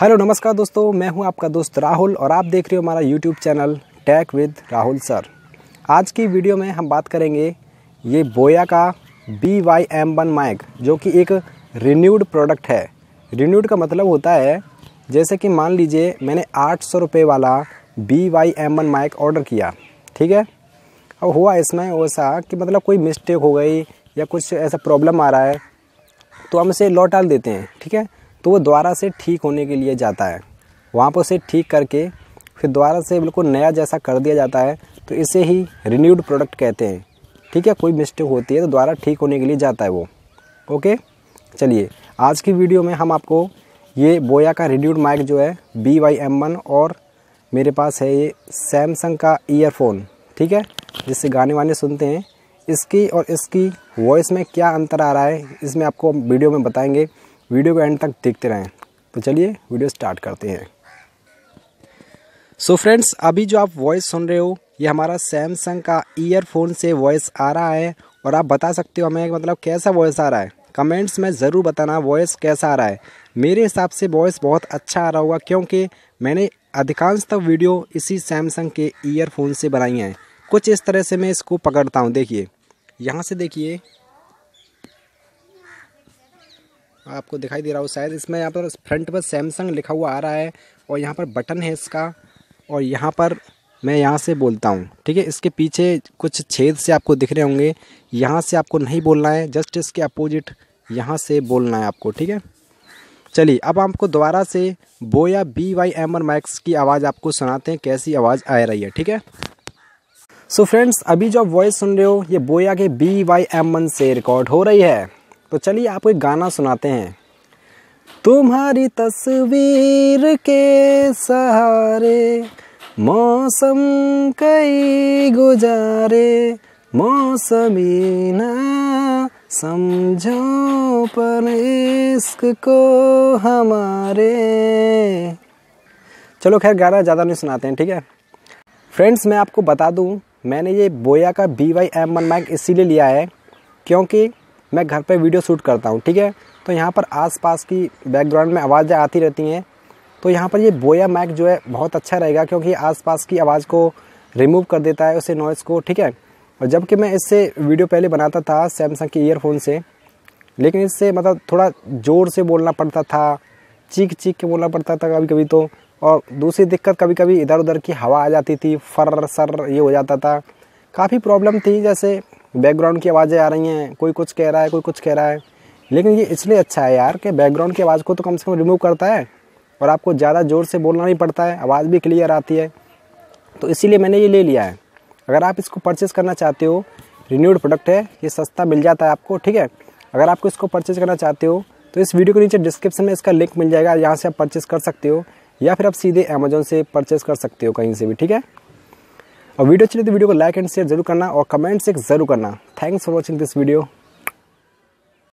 hello नमस्कार दोस्तों मैं हूं आपका दोस्त राहुल और आप देख रहे हो हमारा YouTube channel tech with Rahul sir आज की वीडियो में हम बात करेंगे ये बोया का B Y M one mic जो कि एक रिन्यूड प्रोडक्ट है रिन्यूड का मतलब होता है जैसे कि मान लीजिए मैंने आठ सौ रुपये वाला B Y M one mic order किया ठीक है अब हुआ इसमें वैसा कि मतलब कोई मिस्टेक हो गई या कुछ ऐसा प्रॉब्लम आ रहा है तो हम इसे लौटा देते हैं ठीक है तो वो दोबारा से ठीक होने के लिए जाता है वहाँ पर उसे ठीक करके फिर दोबारा से बिल्कुल नया जैसा कर दिया जाता है तो इसे ही रिन्यूड प्रोडक्ट कहते हैं ठीक है कोई मिस्टेक होती है तो दोबारा ठीक होने के लिए जाता है वो ओके चलिए आज की वीडियो में हम आपको ये बोया का रिन्यूड माइक जो है बी वाई एम वन और मेरे पास है ये सैमसंग का ईयरफोन ठीक है जिससे गाने वाने सुनते हैं इसकी और इसकी वॉइस में क्या अंतर आ रहा है इसमें आपको वीडियो में बताएंगे वीडियो को एंड तक देखते रहें तो चलिए वीडियो स्टार्ट करते हैं सो so फ्रेंड्स अभी जो आप वॉइस सुन रहे हो ये हमारा सैमसंग का ईयरफोन से वॉइस आ रहा है और आप बता सकते हो हमें मतलब कैसा वॉइस आ रहा है कमेंट्स में ज़रूर बताना वॉइस कैसा आ रहा है मेरे हिसाब से वॉइस बहुत अच्छा आ रहा होगा क्योंकि मैंने अधिकांशतः तो वीडियो इसी सैमसंग के ईयरफोन से बनाई हैं कुछ इस तरह से मैं इसको पकड़ता हूँ देखिए यहाँ से देखिए आपको दिखाई दे रहा हो शायद इसमें यहाँ पर फ्रंट पर सैमसंग लिखा हुआ आ रहा है और यहाँ पर बटन है इसका और यहाँ पर मैं यहाँ से बोलता हूँ ठीक है इसके पीछे कुछ छेद से आपको दिख रहे होंगे यहाँ से आपको नहीं बोलना है जस्ट इसके अपोजिट यहाँ से बोलना है आपको ठीक है चलिए अब आपको दोबारा से Boya B Y M R max की आवाज़ आपको सुनाते हैं कैसी आवाज़ आ रही है ठीक है सो so फ्रेंड्स अभी जो आप वॉइस सुन रहे हो ये बोया के बी वाई एम वन से रिकॉर्ड हो रही है तो चलिए आपको एक गाना सुनाते हैं तुम्हारी तस्वीर के सहारे मौसम कई गुजारे मौसमी ना समझो पर इश्क को हमारे चलो खैर गाना ज़्यादा नहीं सुनाते हैं ठीक है फ्रेंड्स मैं आपको बता दूं मैंने ये बोया का B Y M one mic इसीलिए लिया है क्योंकि मैं घर पे वीडियो शूट करता हूँ ठीक है तो यहाँ पर आसपास की बैकग्राउंड में आवाज़ें आती रहती हैं तो यहाँ पर ये बोया मैक जो है बहुत अच्छा रहेगा क्योंकि आसपास की आवाज़ को रिमूव कर देता है उसे नॉइज़ को ठीक है और जबकि मैं इससे वीडियो पहले बनाता था सैमसंग के ईयरफोन से लेकिन इससे मतलब थोड़ा ज़ोर से बोलना पड़ता था चीख चीख के बोलना पड़ता था कभी कभी तो और दूसरी दिक्कत कभी कभी इधर उधर की हवा आ जाती थी फर सर ये हो जाता था काफ़ी प्रॉब्लम थी जैसे बैकग्राउंड की आवाज़ें आ रही हैं कोई कुछ कह रहा है कोई कुछ कह रहा है लेकिन ये इसलिए अच्छा है यार कि बैकग्राउंड की आवाज़ को तो कम से कम रिमूव करता है और आपको ज़्यादा ज़ोर से बोलना नहीं पड़ता है आवाज़ भी क्लियर आती है तो इसीलिए मैंने ये ले लिया है अगर आप इसको परचेस करना चाहते हो रिन्यूड प्रोडक्ट है ये सस्ता मिल जाता है आपको ठीक है अगर आपको इसको परचेज़ करना चाहते हो तो इस वीडियो के नीचे डिस्क्रिप्शन में इसका लिंक मिल जाएगा यहाँ से आप परचेज़ कर सकते हो या फिर आप सीधे अमेजोन से परचेज़ कर सकते हो कहीं से भी ठीक है और वीडियो अच्छी लगी तो वीडियो को लाइक एंड शेयर जरूर करना और कमेंट्स एक जरूर करना thanks for watching this video